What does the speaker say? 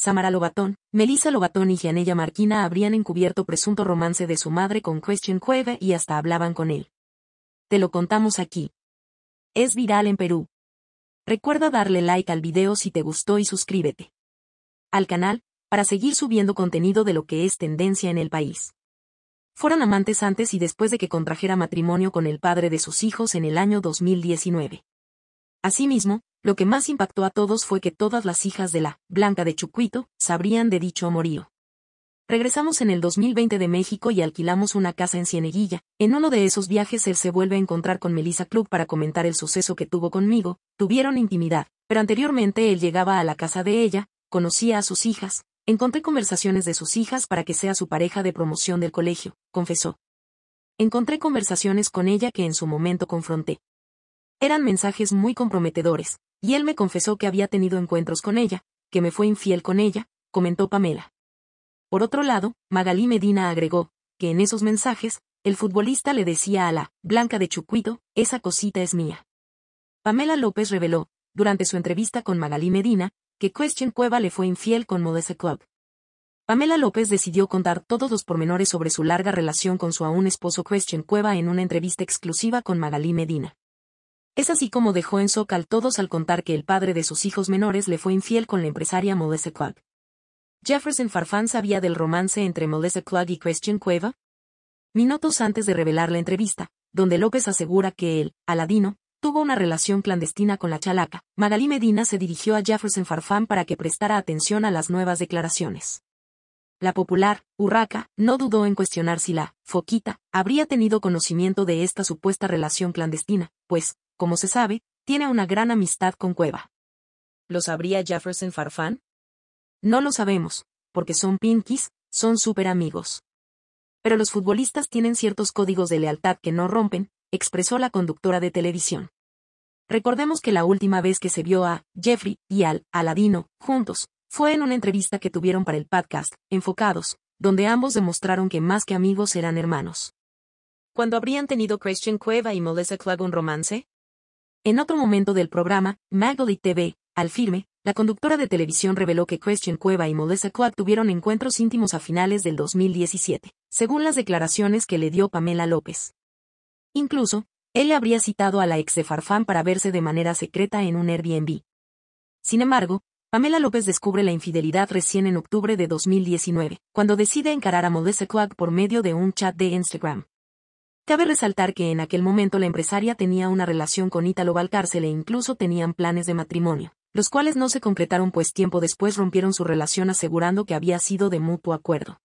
Samara Lobatón, Melissa Lobatón y Gianella Marquina habrían encubierto presunto romance de su madre con Christian Cueve y hasta hablaban con él. Te lo contamos aquí. Es viral en Perú. Recuerda darle like al video si te gustó y suscríbete al canal para seguir subiendo contenido de lo que es tendencia en el país. Fueron amantes antes y después de que contrajera matrimonio con el padre de sus hijos en el año 2019. Asimismo, lo que más impactó a todos fue que todas las hijas de la Blanca de Chucuito sabrían de dicho amorío. Regresamos en el 2020 de México y alquilamos una casa en Cieneguilla. En uno de esos viajes él se vuelve a encontrar con Melissa Club para comentar el suceso que tuvo conmigo, tuvieron intimidad, pero anteriormente él llegaba a la casa de ella, conocía a sus hijas, encontré conversaciones de sus hijas para que sea su pareja de promoción del colegio, confesó. Encontré conversaciones con ella que en su momento confronté. Eran mensajes muy comprometedores, y él me confesó que había tenido encuentros con ella, que me fue infiel con ella, comentó Pamela. Por otro lado, Magalí Medina agregó, que en esos mensajes, el futbolista le decía a la Blanca de Chucuito, esa cosita es mía. Pamela López reveló, durante su entrevista con Magalí Medina, que Christian Cueva le fue infiel con Modese Club. Pamela López decidió contar todos los pormenores sobre su larga relación con su aún esposo Question Cueva en una entrevista exclusiva con Magalí Medina. Es así como dejó en shock todos al contar que el padre de sus hijos menores le fue infiel con la empresaria Melissa Clug. ¿Jefferson Farfán sabía del romance entre Melissa Clug y Christian Cueva? Minutos antes de revelar la entrevista, donde López asegura que él, Aladino, tuvo una relación clandestina con la chalaca, Magalí Medina se dirigió a Jefferson Farfán para que prestara atención a las nuevas declaraciones. La popular, Urraca, no dudó en cuestionar si la, Foquita, habría tenido conocimiento de esta supuesta relación clandestina, pues, como se sabe, tiene una gran amistad con Cueva. ¿Lo sabría Jefferson Farfán? No lo sabemos, porque son pinkies, son súper amigos. Pero los futbolistas tienen ciertos códigos de lealtad que no rompen, expresó la conductora de televisión. Recordemos que la última vez que se vio a Jeffrey y al Aladino juntos fue en una entrevista que tuvieron para el podcast, Enfocados, donde ambos demostraron que más que amigos eran hermanos. Cuando habrían tenido Christian Cueva y Melissa Clagg un romance? En otro momento del programa, Magdalene TV, al firme, la conductora de televisión reveló que Christian Cueva y Melissa quag tuvieron encuentros íntimos a finales del 2017, según las declaraciones que le dio Pamela López. Incluso, él habría citado a la ex de Farfán para verse de manera secreta en un Airbnb. Sin embargo, Pamela López descubre la infidelidad recién en octubre de 2019, cuando decide encarar a Melissa quag por medio de un chat de Instagram. Cabe resaltar que en aquel momento la empresaria tenía una relación con Ítalo Valcárcel e incluso tenían planes de matrimonio, los cuales no se concretaron pues tiempo después rompieron su relación asegurando que había sido de mutuo acuerdo.